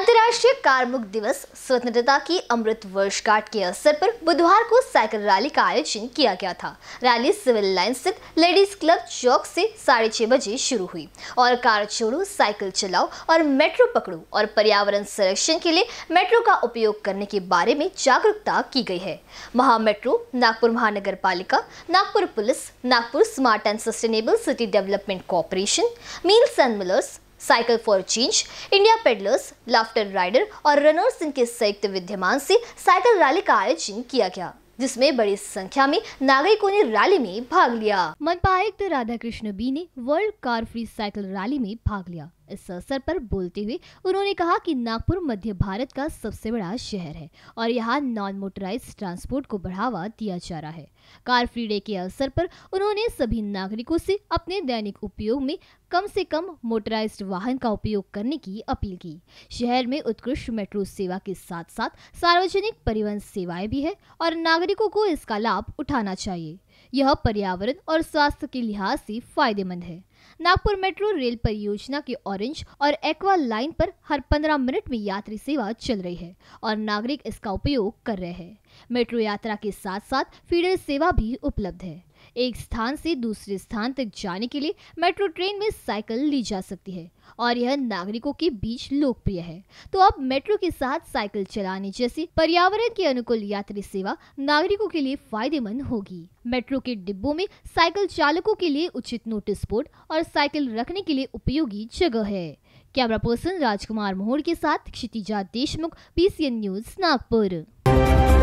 अंतर्राष्ट्रीय कार्मुक दिवस स्वतंत्रता की अमृत वर्षगांठ के अवसर पर बुधवार को साइकिल रैली का आयोजन किया गया था रैली सिविल लाइन स्थित लेडीज क्लब चौक से साढ़े छह बजे शुरू हुई और कार छोड़ो साइकिल चलाओ और मेट्रो पकड़ो और पर्यावरण संरक्षण के लिए मेट्रो का उपयोग करने के बारे में जागरूकता की गई है महा मेट्रो नागपुर महानगर पालिका Nagpur police Nagpur smart and sustainable city development corporation meals and millers cycle for change India pedalers laughter rider और रनर्स इनके संयुक्त विद्यमान से साइकिल रैली का आयोजन किया गया जिसमें बड़ी संख्या में नागरिकों ने रैली में भाग लिया मनपा आयुक्त राधा कृष्ण बी ने world car free cycle rally में भाग लिया इस अवसर पर बोलते हुए उन्होंने कहा कि नागपुर मध्य भारत का सबसे बड़ा शहर है और यहाँ नॉन मोटराइज ट्रांसपोर्ट को बढ़ावा दिया जा रहा है कार फ्री डे के अवसर पर उन्होंने सभी नागरिकों से अपने दैनिक उपयोग में कम से कम मोटराइज वाहन का उपयोग करने की अपील की शहर में उत्कृष्ट मेट्रो सेवा के साथ साथ सार्वजनिक परिवहन सेवाएं भी है और नागरिकों को इसका लाभ उठाना चाहिए यह पर्यावरण और स्वास्थ्य के लिहाज से फायदेमंद है नागपुर मेट्रो रेल परियोजना के ऑरेंज और एक्वा लाइन पर हर 15 मिनट में यात्री सेवा चल रही है और नागरिक इसका उपयोग कर रहे हैं मेट्रो यात्रा के साथ साथ फीडर सेवा भी उपलब्ध है एक स्थान से दूसरे स्थान तक जाने के लिए मेट्रो ट्रेन में साइकिल ली जा सकती है और यह नागरिकों के बीच लोकप्रिय है तो अब मेट्रो के साथ साइकिल चलाने जैसी पर्यावरण के अनुकूल यात्री सेवा नागरिकों के लिए फायदेमंद होगी मेट्रो के डिब्बों में साइकिल चालकों के लिए उचित नोटिस बोर्ड और साइकिल रखने के लिए उपयोगी जगह है कैमरा पर्सन राजकुमार मोहर के साथ क्षितिजा देशमुख पी न्यूज नागपुर